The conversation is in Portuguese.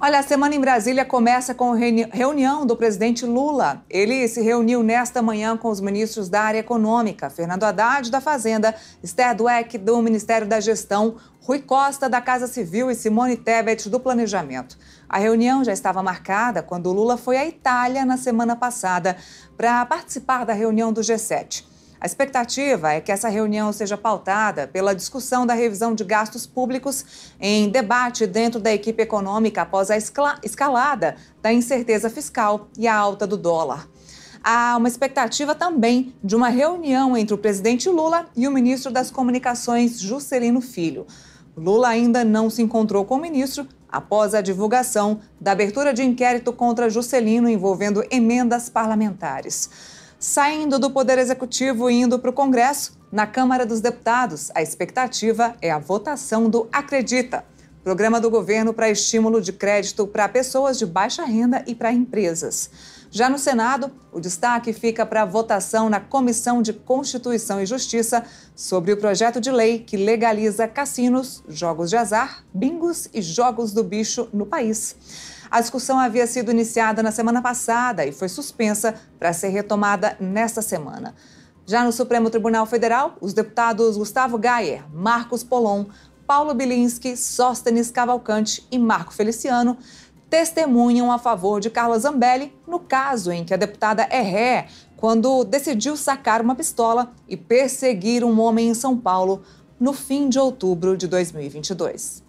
Olha, a semana em Brasília começa com reunião do presidente Lula. Ele se reuniu nesta manhã com os ministros da área econômica, Fernando Haddad, da Fazenda, Esther Dweck, do Ministério da Gestão, Rui Costa, da Casa Civil e Simone Tebet, do Planejamento. A reunião já estava marcada quando Lula foi à Itália na semana passada para participar da reunião do G7. A expectativa é que essa reunião seja pautada pela discussão da revisão de gastos públicos em debate dentro da equipe econômica após a escalada da incerteza fiscal e a alta do dólar. Há uma expectativa também de uma reunião entre o presidente Lula e o ministro das Comunicações, Juscelino Filho. Lula ainda não se encontrou com o ministro após a divulgação da abertura de inquérito contra Juscelino envolvendo emendas parlamentares saindo do Poder Executivo e indo para o Congresso. Na Câmara dos Deputados, a expectativa é a votação do Acredita, programa do governo para estímulo de crédito para pessoas de baixa renda e para empresas. Já no Senado, o destaque fica para a votação na Comissão de Constituição e Justiça sobre o projeto de lei que legaliza cassinos, jogos de azar, bingos e jogos do bicho no país. A discussão havia sido iniciada na semana passada e foi suspensa para ser retomada nesta semana. Já no Supremo Tribunal Federal, os deputados Gustavo Gayer, Marcos Polon, Paulo Bilinski, Sóstenes Cavalcante e Marco Feliciano testemunham a favor de Carla Zambelli no caso em que a deputada é ré quando decidiu sacar uma pistola e perseguir um homem em São Paulo no fim de outubro de 2022.